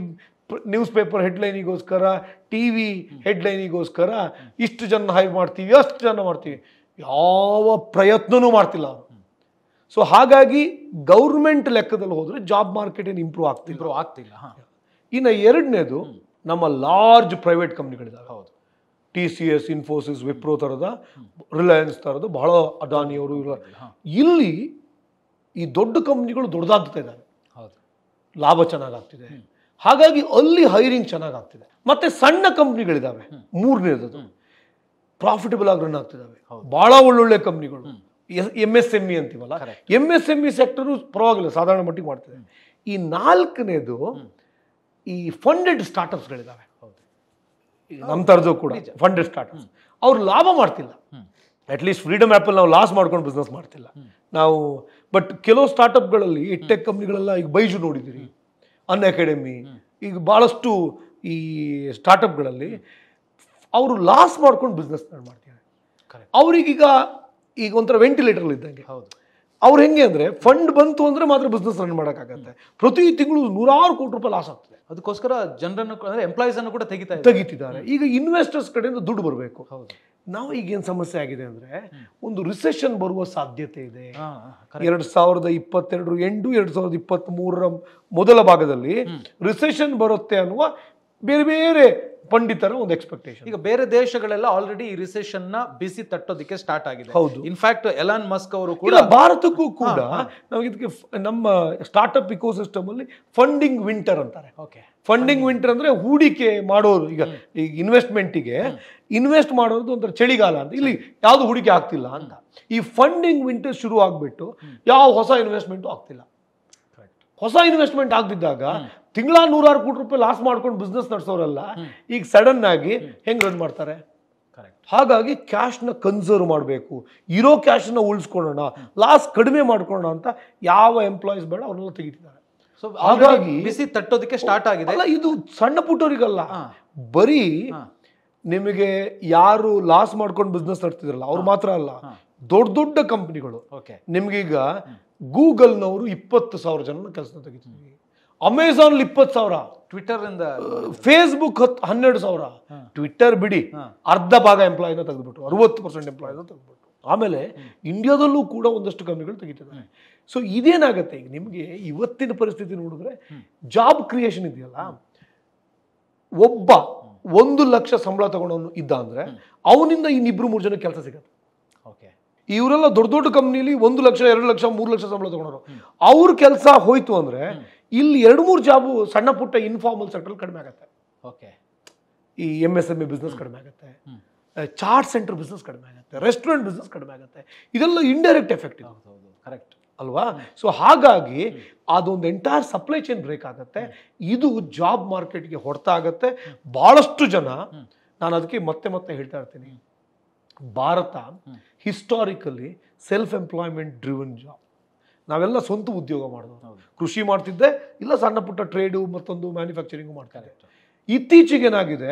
ನ್ಯೂಸ್ ಪೇಪರ್ ಹೆಡ್ಲೈನಿಗೋಸ್ಕರ ಟಿ ವಿ ಹೆಡ್ಲೈನಿಗೋಸ್ಕರ ಇಷ್ಟು ಜನ ಹೈವ್ ಮಾಡ್ತೀವಿ ಅಷ್ಟು ಜನ ಮಾಡ್ತೀವಿ ಯಾವ ಪ್ರಯತ್ನವೂ ಮಾಡ್ತಿಲ್ಲ ಅವರು ಸೊ ಹಾಗಾಗಿ ಗೌರ್ಮೆಂಟ್ ಲೆಕ್ಕದಲ್ಲಿ ಹೋದರೆ ಜಾಬ್ ಮಾರ್ಕೆಟ್ ಏನು ಇಂಪ್ರೂವ್ ಆಗ್ತಿಲ್ಲ ಇಂಪ್ರೂವ್ ಆಗ್ತಿಲ್ಲ ಇನ್ನು ಎರಡನೇದು ನಮ್ಮ ಲಾರ್ಜ್ ಪ್ರೈವೇಟ್ ಕಂಪ್ನಿಗಳಿದ್ದಾವೆ ಹೌದು T C S Infosys Wipro ಥರದ ರಿಲಯನ್ಸ್ ಥರದ್ದು ಬಹಳ ಅದಾನಿಯವರು ಇಲ್ಲಿ ಈ ದೊಡ್ಡ ಕಂಪ್ನಿಗಳು ದೊಡ್ಡದಾಗ್ತಾ ಇದ್ದಾವೆ ಲಾಭ ಚೆನ್ನಾಗಾಗ್ತಿದೆ ಹಾಗಾಗಿ ಅಲ್ಲಿ ಹೈರಿಂಗ್ ಚೆನ್ನಾಗಾಗ್ತಿದೆ ಮತ್ತೆ ಸಣ್ಣ ಕಂಪ್ನಿಗಳಿದ್ದಾವೆ ಮೂರನೇದದು ಪ್ರಾಫಿಟಬಲ್ ಆಗಿ ರನ್ ಆಗ್ತಿದ್ದಾವೆ ಬಹಳ ಒಳ್ಳೊಳ್ಳೆ ಕಂಪ್ನಿಗಳು M S M E e ಅಂತೀವಲ್ಲ M S M E sector ಪರವಾಗಿಲ್ಲ ಸಾಧಾರಣ ಮಟ್ಟಿಗೆ ಮಾಡ್ತಿದೆ ಈ ನಾಲ್ಕನೇದು ಈ ಫಂಡೆಡ್ ಹೌದು ನಮ್ಮ ಥರದ್ದು ಕೂಡ ಫಂಡೆಡ್ ಸ್ಟಾರ್ಟಪ್ಸ್ ಅವ್ರು ಲಾಭ ಮಾಡ್ತಿಲ್ಲ ಅಟ್ ಲೀಸ್ಟ್ ಫ್ರೀಡಮ್ ಆ್ಯಪಲ್ಲಿ ನಾವು ಲಾಸ್ ಮಾಡ್ಕೊಂಡು ಬಿಸ್ನೆಸ್ ಮಾಡ್ತಿಲ್ಲ ನಾವು ಬಟ್ ಕೆಲವು ಸ್ಟಾರ್ಟಪ್ಗಳಲ್ಲಿ ಟೆಕ್ ಕಂಪ್ನಿಗಳೆಲ್ಲ ಈಗ ಬೈಜು ನೋಡಿದ್ದೀರಿ ಅನ್ ಅಕಾಡೆಮಿ ಈಗ ಭಾಳಷ್ಟು ಈ ಸ್ಟಾರ್ಟಪ್ಗಳಲ್ಲಿ ಅವರು ಲಾಸ್ ಮಾಡ್ಕೊಂಡು ಬಿಸ್ನೆಸ್ ಮಾಡ್ತಿದ್ದಾರೆ ಅವ್ರಿಗೀಗ ಈಗ ಒಂಥರ ವೆಂಟಿಲೇಟರ್ ಇದ್ದಂಗೆ ಹೌದು ಅವ್ರು ಹೆಂಗೆ ಅಂದರೆ ಫಂಡ್ ಬಂತು ಅಂದರೆ ಮಾತ್ರ ಬಿಸ್ನೆಸ್ ರನ್ ಮಾಡೋಕ್ಕಾಗತ್ತೆ ಪ್ರತಿ ತಿಂಗಳು ನೂರಾರು ಕೋಟಿ ರೂಪಾಯಿ ಲಾಸ್ ಆಗ್ತದೆ ಅದಕ್ಕೋಸ್ಕರ ಜನರನ್ನು ಅಂದರೆ ಅನ್ನು ಕೂಡ ತೆಗಿತಾ ತೆಗಿತಿದ್ದಾರೆ ಈಗ ಇನ್ವೆಸ್ಟರ್ಸ್ ಕಡೆಯಿಂದ ದುಡ್ಡು ಬರಬೇಕು ನಾವು ಏನ್ ಸಮಸ್ಯೆ ಆಗಿದೆ ಅಂದ್ರೆ ಒಂದು ರಿಸೆಷನ್ ಬರುವ ಸಾಧ್ಯತೆ ಇದೆ ಎರಡ್ ಸಾವಿರದ ಇಪ್ಪತ್ತೆರಡು ಎಂಟು ಎರಡ್ ಸಾವಿರದ ಇಪ್ಪತ್ತ್ ಮೂರರ ಮೊದಲ ಭಾಗದಲ್ಲಿ ರಿಸೆಷನ್ ಬರುತ್ತೆ ಅನ್ನುವ ಬೇರೆ ಬೇರೆ ಪಂಡಿತರ ಒಂದು ಎಕ್ಸ್ಪೆಕ್ಟೇಷನ್ ಈಗ ಬೇರೆ ದೇಶಗಳೆಲ್ಲ ಆಲ್ರೆಡಿ ಈ ರಿಸೆಷನ್ ನ ಬಿಸಿ ತಟ್ಟೋದಕ್ಕೆ ಸ್ಟಾರ್ಟ್ ಆಗಿದೆ ಹೌದು ಇನ್ಫ್ಯಾಕ್ಟ್ ಎಲಾನ್ ಮಸ್ಕ್ ಅವರು ಕೂಡ ಭಾರತಕ್ಕೂ ಕೂಡ ನಾವು ಇದಕ್ಕೆ ನಮ್ಮ ಸ್ಟಾರ್ಟ್ಅಪ್ ಸಿಸ್ಟಮ್ ಅಲ್ಲಿ ಫಂಡಿಂಗ್ ವಿಂಟರ್ ಅಂತಾರೆ ಓಕೆ ಫಂಡಿಂಗ್ ವಿಂಟರ್ ಅಂದ್ರೆ ಹೂಡಿಕೆ ಮಾಡೋರು ಈಗ ಈಗ ಇನ್ವೆಸ್ಟ್ಮೆಂಟಿಗೆ ಇನ್ವೆಸ್ಟ್ ಮಾಡೋದು ಒಂಥರ ಚಳಿಗಾಲ ಅಂತ ಇಲ್ಲಿ ಯಾವ್ದು ಹೂಡಿಕೆ ಆಗ್ತಿಲ್ಲ ಅಂತ ಈ ಫಂಡಿಂಗ್ ವಿಂಟರ್ ಶುರು ಆಗ್ಬಿಟ್ಟು ಯಾವ ಹೊಸ ಇನ್ವೆಸ್ಟ್ಮೆಂಟು ಆಗ್ತಿಲ್ಲ ಹೊಸ ಇನ್ವೆಸ್ಟ್ಮೆಂಟ್ ಆಗದಿದ್ದಾಗ ತಿಂಗಳ ನೂರಾರು ಕೋಟಿ ರೂಪಾಯಿ ಲಾಸ್ ಮಾಡ್ಕೊಂಡು ಬಿಸ್ನೆಸ್ ನಡೆಸೋರೆಲ್ಲ ಈಗ ಸಡನ್ ಆಗಿ ಹೆಂಗೆ ರನ್ ಮಾಡ್ತಾರೆ ಹಾಗಾಗಿ ಕ್ಯಾಶ್ನ ಕನ್ಸರ್ವ್ ಮಾಡಬೇಕು ಇರೋ ಕ್ಯಾಶನ್ನ ಉಳಿಸ್ಕೊಳ್ಳೋಣ ಲಾಸ್ ಕಡಿಮೆ ಮಾಡ್ಕೊಳ್ಳೋಣ ಅಂತ ಯಾವ ಎಂಪ್ಲಾಯೀಸ್ ಬೇಡ ಅವ್ರನ್ನೆಲ್ಲ ತೆಗಿತಿದ್ದಾರೆ ಹಾಗಾಗಿ ಬಿಸಿ ತಟ್ಟೋದಕ್ಕೆ ಸ್ಟಾರ್ಟ್ ಆಗಿದೆ ಅಲ್ಲ ಇದು ಸಣ್ಣ ಪುಟ್ಟವರಿಗಲ್ಲ ಬರೀ ನಿಮಗೆ ಯಾರು ಲಾಸ್ ಮಾಡ್ಕೊಂಡು ಬಿಸ್ನೆಸ್ ನಡೆಸ್ತಿದ್ರಲ್ಲ ಅವ್ರು ಮಾತ್ರ ಅಲ್ಲ ದೊಡ್ಡ ದೊಡ್ಡ ಕಂಪ್ನಿಗಳು ನಿಮ್ಗೀಗ ಗೂಗಲ್ನವರು ಇಪ್ಪತ್ತು ಸಾವಿರ ಜನ ಕೆಲಸ ತೆಗಿತಿದ್ದೀವಿ ಅಮೆಝಾನ್ ಇಪ್ಪತ್ತು ಸಾವಿರ ಟ್ವಿಟರ್ ಇಂದ ಫೇಸ್ಬುಕ್ ಹತ್ತು ಹನ್ನೆರಡು ಸಾವಿರ ಟ್ವಿಟರ್ ಬಿಡಿ ಅರ್ಧ ಭಾಗ ಎಂಪ್ಲಾಯಿನ ತೆಗೆದುಬಿಟ್ಟು ಅರವತ್ತು ಪರ್ಸೆಂಟ್ ಎಂಪ್ಲಾಯಿನ ತೆಗೆದುಬಿಟ್ಟು ಆಮೇಲೆ ಇಂಡಿಯಾದಲ್ಲೂ ಕೂಡ ಒಂದಷ್ಟು ಕಂಪ್ನಿಗಳು ತೆಗಿತಿದ್ದಾರೆ ಸೊ ಇದೇನಾಗುತ್ತೆ ಈಗ ನಿಮಗೆ ಇವತ್ತಿನ ಪರಿಸ್ಥಿತಿ ನೋಡಿದ್ರೆ ಜಾಬ್ ಕ್ರಿಯೇಷನ್ ಇದೆಯಲ್ಲ ಒಬ್ಬ ಒಂದು ಲಕ್ಷ ಸಂಬಳ ತಗೊಂಡವನು ಇದ್ದ ಅಂದ್ರೆ ಅವನಿಂದ ಇನ್ನಿಬ್ರು ಮೂರು ಜನ ಕೆಲಸ ಸಿಗತ್ತೆ ಓಕೆ ಇವರೆಲ್ಲ ದೊಡ್ಡ ದೊಡ್ಡ ಕಂಪ್ನಿಲಿ ಒಂದು ಲಕ್ಷ ಎರಡು ಲಕ್ಷ ಮೂರು ಲಕ್ಷ ಸಂಬಳ ತಗೊಂಡವರು ಅವ್ರ ಕೆಲಸ ಹೋಯ್ತು ಅಂದ್ರೆ ಇಲ್ಲಿ ಎರಡು ಮೂರು ಜಾಬು ಸಣ್ಣ ಪುಟ್ಟ ಇನ್ಫಾರ್ಮಲ್ ಸೆಕ್ಟರ್ ಕಡಿಮೆ ಆಗುತ್ತೆ ಓಕೆ ಈ M S M E business ಕಡಿಮೆ ಆಗುತ್ತೆ ಚಾರ್ಟ್ ಸೆಂಟರ್ ಬಿಸ್ನೆಸ್ ಕಡಿಮೆ ಆಗುತ್ತೆ ರೆಸ್ಟೋರೆಂಟ್ ಬಿಸ್ನೆಸ್ ಕಡಿಮೆ ಆಗುತ್ತೆ ಇದೆಲ್ಲ ಇಂಡೈರೆಕ್ಟ್ ಎಫೆಕ್ಟ್ ಕರೆಕ್ಟ್ ಅಲ್ವಾ ಸೊ ಹಾಗಾಗಿ ಅದೊಂದು ಎಂಟೈರ್ ಸಪ್ಲೈ ಚೈನ್ ಬ್ರೇಕ್ ಆಗುತ್ತೆ ಇದು ಜಾಬ್ ಮಾರ್ಕೆಟ್ಗೆ ಹೊಡೆತ ಆಗುತ್ತೆ ಭಾಳಷ್ಟು ಜನ ನಾನು ಅದಕ್ಕೆ ಮತ್ತೆ ಮತ್ತೆ ಹೇಳ್ತಾ ಇರ್ತೀನಿ Bharat historically self employment driven job ನಾವೆಲ್ಲ ಸ್ವಂತ ಉದ್ಯೋಗ ಮಾಡೋದು ಕೃಷಿ ಮಾಡ್ತಿದ್ದೆ ಇಲ್ಲ ಸಣ್ಣ ಪುಟ್ಟ ಟ್ರೇಡು ಮತ್ತೊಂದು ಮ್ಯಾನುಫ್ಯಾಕ್ಚರಿಂಗು ಮಾಡ್ತಾರೆ ಇತ್ತೀಚೆಗೆ ಏನಾಗಿದೆ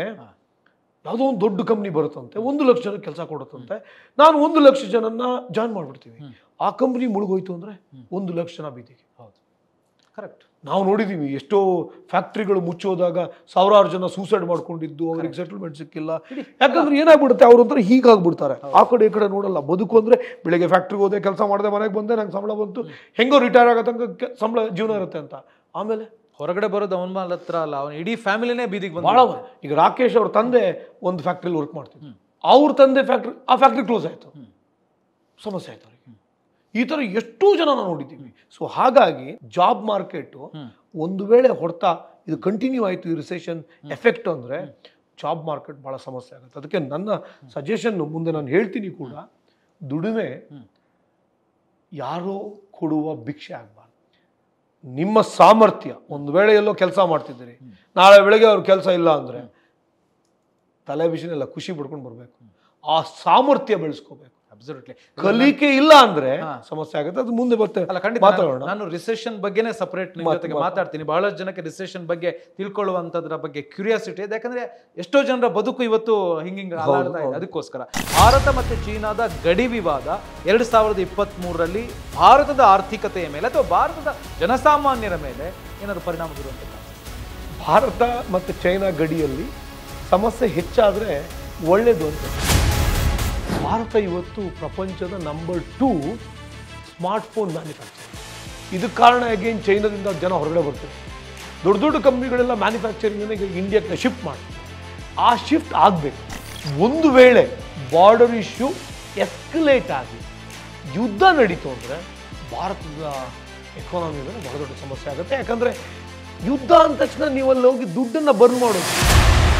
ಯಾವುದೋ ಒಂದು ದೊಡ್ಡ ಕಂಪ್ನಿ ಬರುತ್ತಂತೆ ಒಂದು ಲಕ್ಷ ಜನ ಕೆಲಸ ಕೊಡುತ್ತಂತೆ ನಾನು ಒಂದು ಲಕ್ಷ ಜನನ್ನ ಜಾಯ್ನ್ ಮಾಡ್ಬಿಡ್ತೀವಿ ಆ ಕಂಪ್ನಿ ಮುಳುಗೋಯ್ತು ಅಂದರೆ ಒಂದು ಲಕ್ಷ ಜನ ಬೀದಿಗೆ ಹೌದು ಕರೆಕ್ಟ್ ನಾವು ನೋಡಿದ್ದೀವಿ ಎಷ್ಟೋ ಫ್ಯಾಕ್ಟ್ರಿಗಳು ಮುಚ್ಚೋದಾಗ ಸಾವಿರಾರು ಜನ ಸೂಸೈಡ್ ಮಾಡ್ಕೊಂಡಿದ್ದು ಅವ್ರಿಗೆ ಸೆಟಲ್ಮೆಂಟ್ ಸಿಕ್ಕಿಲ್ಲ ಯಾಕಂದ್ರೆ ಏನಾಗ್ಬಿಡುತ್ತೆ ಬಿಡುತ್ತೆ ಅಂದ್ರೆ ಹೀಗಾಗ್ಬಿಡ್ತಾರೆ ಆ ಕಡೆ ಈ ಕಡೆ ನೋಡಲ್ಲ ಬದುಕು ಅಂದ್ರೆ ಬೆಳಗ್ಗೆ ಫ್ಯಾಕ್ಟ್ರಿಗೆ ಹೋದೆ ಕೆಲಸ ಮಾಡಿದೆ ಮನೆಗೆ ಬಂದೆ ನಂಗೆ ಸಂಬಳ ಬಂತು ಹೆಂಗೋ ರಿಟೈರ್ ಆಗೋ ತನಕ ಸಂಬಳ ಜೀವನ ಇರುತ್ತೆ ಅಂತ ಆಮೇಲೆ ಹೊರಗಡೆ ಬರೋದು ಅವನ ಹತ್ರ ಅಲ್ಲ ಅವನ ಇಡೀ ಫ್ಯಾಮಿಲಿನೇ ಬೀದಿಗೆ ಬಂದ ಈಗ ರಾಕೇಶ್ ಅವ್ರ ತಂದೆ ಒಂದು ಫ್ಯಾಕ್ಟ್ರಿಲಿ ವರ್ಕ್ ಮಾಡ್ತಿದ್ರು ಅವ್ರ ತಂದೆ ಫ್ಯಾಕ್ಟ್ರಿ ಆ ಫ್ಯಾಕ್ಟ್ರಿ ಕ್ಲೋಸ್ ಆಯಿತು ಸಮಸ್ಯೆ ಆಯ್ತು ಈ ತರ ಎಷ್ಟೋ ಜನ ನೋಡಿದ್ದೀವಿ ಸೊ ಹಾಗಾಗಿ ಜಾಬ್ ಮಾರ್ಕೆಟು ಒಂದು ವೇಳೆ ಹೊಡ್ತಾ ಇದು ಕಂಟಿನ್ಯೂ ಆಯಿತು ಈ ರಿಸೆಷನ್ ಎಫೆಕ್ಟ್ ಅಂದ್ರೆ ಜಾಬ್ ಮಾರ್ಕೆಟ್ ಭಾಳ ಸಮಸ್ಯೆ ಆಗುತ್ತೆ ಅದಕ್ಕೆ ನನ್ನ ಸಜೆಷನ್ ಮುಂದೆ ನಾನು ಹೇಳ್ತೀನಿ ಕೂಡ ದುಡಿಮೆ ಯಾರೋ ಕೊಡುವ ಭಿಕ್ಷೆ ಆಗ್ಬಾರ್ದು ನಿಮ್ಮ ಸಾಮರ್ಥ್ಯ ಒಂದು ವೇಳೆ ಎಲ್ಲೋ ಕೆಲಸ ಮಾಡ್ತಿದ್ದೀರಿ ನಾಳೆ ಬೆಳಗ್ಗೆ ಅವ್ರ ಕೆಲಸ ಇಲ್ಲ ಅಂದ್ರೆ ತಲೆ ಬಿಸಿನೆಲ್ಲ ಖುಷಿ ಪಡ್ಕೊಂಡು ಬರಬೇಕು ಆ ಸಾಮರ್ಥ್ಯ ಬೆಳೆಸ್ಕೋಬೇಕು ಕಲಿಕೆ ಇಲ್ಲ ಅಂದ್ರೆ ಸಮಸ್ಯೆ ಆಗುತ್ತೆ ಅದು ಮುಂದೆ ಬರ್ತೇವೆ ಮಾತಾಡೋಣ ನಾನು ರಿಸೆಷನ್ ಬಗ್ಗೆನೇ ಸಪರೇಟ್ ನಿಮ್ಮ ಜೊತೆಗೆ ಮಾತಾಡ್ತೀನಿ ಬಹಳಷ್ಟು ಜನಕ್ಕೆ ರಿಸೆಷನ್ ಬಗ್ಗೆ ತಿಳ್ಕೊಳ್ಳುವಂಥದ್ರ ಬಗ್ಗೆ ಕ್ಯೂರಿಯಾಸಿಟಿ ಇದೆ ಯಾಕಂದ್ರೆ ಎಷ್ಟೋ ಜನರ ಬದುಕು ಇವತ್ತು ಹಿಂಗಿಂಗ್ ಅದಕ್ಕೋಸ್ಕರ ಭಾರತ ಮತ್ತೆ ಚೀನಾದ ಗಡಿ ವಿವಾದ ಎರಡ್ ಸಾವಿರದ ಇಪ್ಪತ್ತ್ ಭಾರತದ ಆರ್ಥಿಕತೆಯ ಮೇಲೆ ಅಥವಾ ಭಾರತದ ಜನಸಾಮಾನ್ಯರ ಮೇಲೆ ಏನಾದರೂ ಪರಿಣಾಮ ಬೀರುವಂತ ಭಾರತ ಮತ್ತು ಚೈನಾ ಗಡಿಯಲ್ಲಿ ಸಮಸ್ಯೆ ಹೆಚ್ಚಾದ್ರೆ ಒಳ್ಳೇದು ಅಂತ ಭಾರತ ಇವತ್ತು ಪ್ರಪಂಚದ ನಂಬರ್ ಟೂ ಸ್ಮಾರ್ಟ್ಫೋನ್ ಮ್ಯಾನುಫ್ಯಾಕ್ಚರ್ ಇದಕ್ಕೆ ಕಾರಣ ಅಗೇನ್ ಚೈನಾದಿಂದ ಜನ ಹೊರಗಡೆ ಬರ್ತಾರೆ ದೊಡ್ಡ ದೊಡ್ಡ ಕಂಪ್ನಿಗಳೆಲ್ಲ ಮ್ಯಾನುಫ್ಯಾಕ್ಚರಿಂಗ್ ಇಂಡಿಯಾಕ್ಕೆ ಶಿಫ್ಟ್ ಮಾಡಿ ಆ ಶಿಫ್ಟ್ ಆಗಬೇಕು ಒಂದು ವೇಳೆ ಬಾರ್ಡರ್ ಇಶ್ಯೂ ಎಸ್ಕಲೇಟ್ ಆಗಿ ಯುದ್ಧ ನಡೀತು ಅಂದರೆ ಭಾರತದ ಎಕಾನಮಿ ಅಂದರೆ ಬಹಳ ದೊಡ್ಡ ಸಮಸ್ಯೆ ಆಗುತ್ತೆ ಯಾಕಂದರೆ ಯುದ್ಧ ಅಂದ ತಕ್ಷಣ ಅಲ್ಲಿ ಹೋಗಿ ದುಡ್ಡನ್ನು ಬರ್ನ್ ಮಾಡೋದು